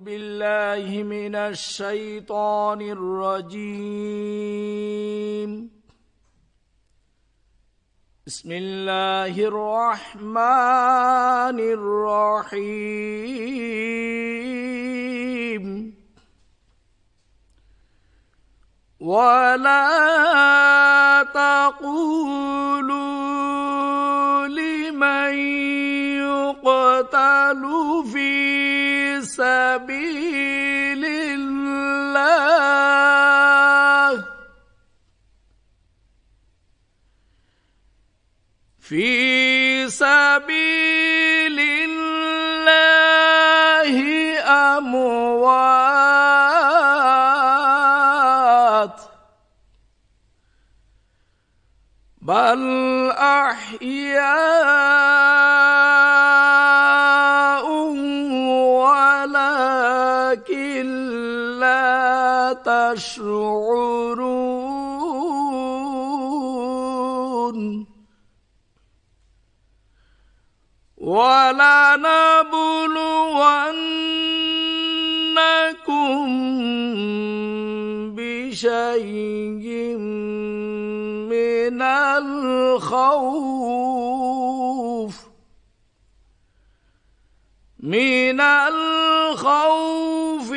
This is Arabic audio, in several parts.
بالله من الشيطان الرجيم بسم الله الرحمن الرحيم ولا تقولوا لمن يقتل فيه سبيل الله في سبيل الله أموات بل أحياء ولكن لا تشعرون ولنبلونكم بشيء من الخوف من الخوف الخوف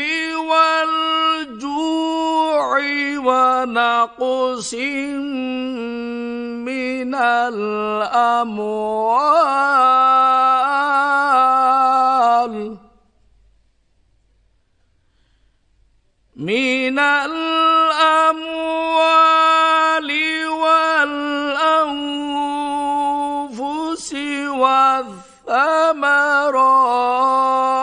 والجوع ونقص من الأموال من الأموال والأنفس والثمرات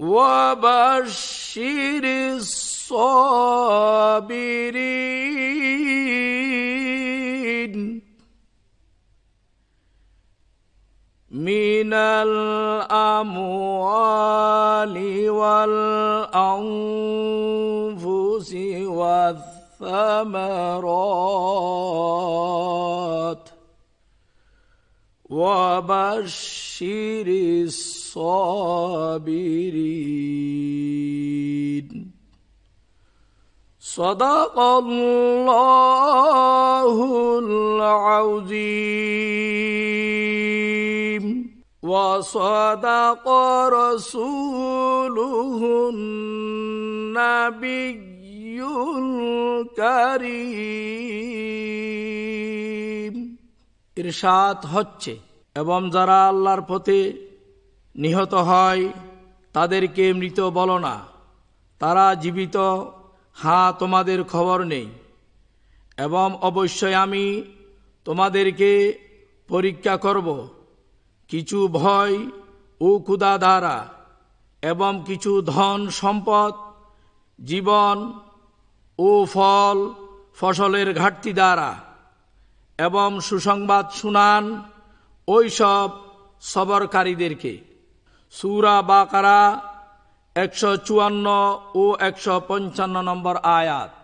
وبشر الصابرين من الأموال والأنفس والثمرات وبشر الصابرين صدق الله العظيم وصدق رسوله النبي الكريم ইরশাদ হচ্ছে এবং যারা আল্লাহর পথে নিহত হয় তাদেরকে মৃত বলো না তারা জীবিত হা তোমাদের খবর নেই এবং অবশ্যই আমি তোমাদেরকে পরীক্ষা করব কিছু ভয় ও ক্ষুদা দ্বারা এবং কিছু ধন সম্পদ জীবন ও ফল ফসলের ঘাটতি দ্বারা এবং সুসংবাদ শুনান ওইসব সবরকারীদেরকে সুরা বাকারা একশো চুয়ান্ন ও একশো পঞ্চান্ন নম্বর আয়াত